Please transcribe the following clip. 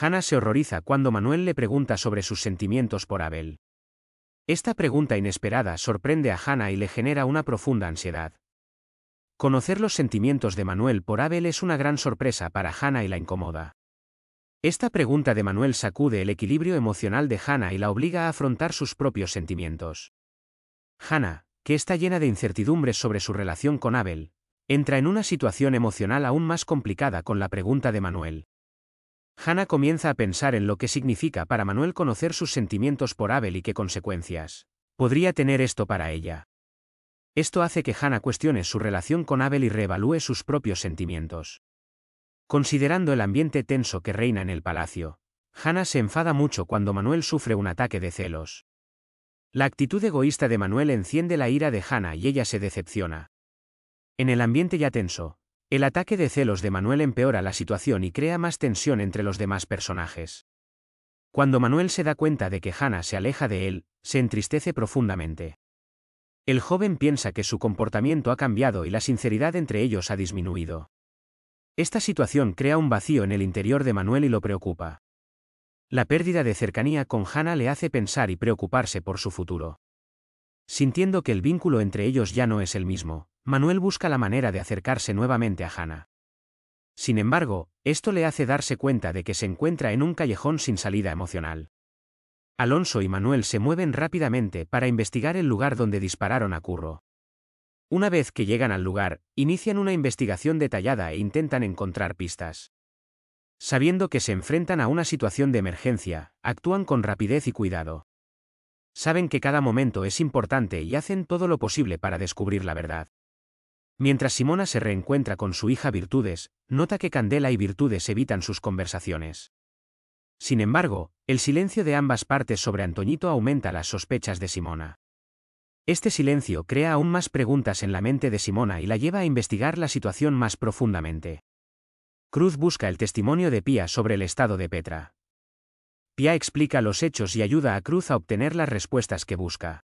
Hannah se horroriza cuando Manuel le pregunta sobre sus sentimientos por Abel. Esta pregunta inesperada sorprende a Hannah y le genera una profunda ansiedad. Conocer los sentimientos de Manuel por Abel es una gran sorpresa para Hannah y la incomoda. Esta pregunta de Manuel sacude el equilibrio emocional de Hannah y la obliga a afrontar sus propios sentimientos. Hannah, que está llena de incertidumbres sobre su relación con Abel, entra en una situación emocional aún más complicada con la pregunta de Manuel. Hanna comienza a pensar en lo que significa para Manuel conocer sus sentimientos por Abel y qué consecuencias podría tener esto para ella. Esto hace que Hannah cuestione su relación con Abel y reevalúe sus propios sentimientos. Considerando el ambiente tenso que reina en el palacio, Hannah se enfada mucho cuando Manuel sufre un ataque de celos. La actitud egoísta de Manuel enciende la ira de Hannah y ella se decepciona. En el ambiente ya tenso, el ataque de celos de Manuel empeora la situación y crea más tensión entre los demás personajes. Cuando Manuel se da cuenta de que Hannah se aleja de él, se entristece profundamente. El joven piensa que su comportamiento ha cambiado y la sinceridad entre ellos ha disminuido. Esta situación crea un vacío en el interior de Manuel y lo preocupa. La pérdida de cercanía con Hannah le hace pensar y preocuparse por su futuro. Sintiendo que el vínculo entre ellos ya no es el mismo, Manuel busca la manera de acercarse nuevamente a Hannah. Sin embargo, esto le hace darse cuenta de que se encuentra en un callejón sin salida emocional. Alonso y Manuel se mueven rápidamente para investigar el lugar donde dispararon a Curro. Una vez que llegan al lugar, inician una investigación detallada e intentan encontrar pistas. Sabiendo que se enfrentan a una situación de emergencia, actúan con rapidez y cuidado. Saben que cada momento es importante y hacen todo lo posible para descubrir la verdad. Mientras Simona se reencuentra con su hija Virtudes, nota que Candela y Virtudes evitan sus conversaciones. Sin embargo, el silencio de ambas partes sobre Antoñito aumenta las sospechas de Simona. Este silencio crea aún más preguntas en la mente de Simona y la lleva a investigar la situación más profundamente. Cruz busca el testimonio de Pía sobre el estado de Petra. Pía explica los hechos y ayuda a Cruz a obtener las respuestas que busca.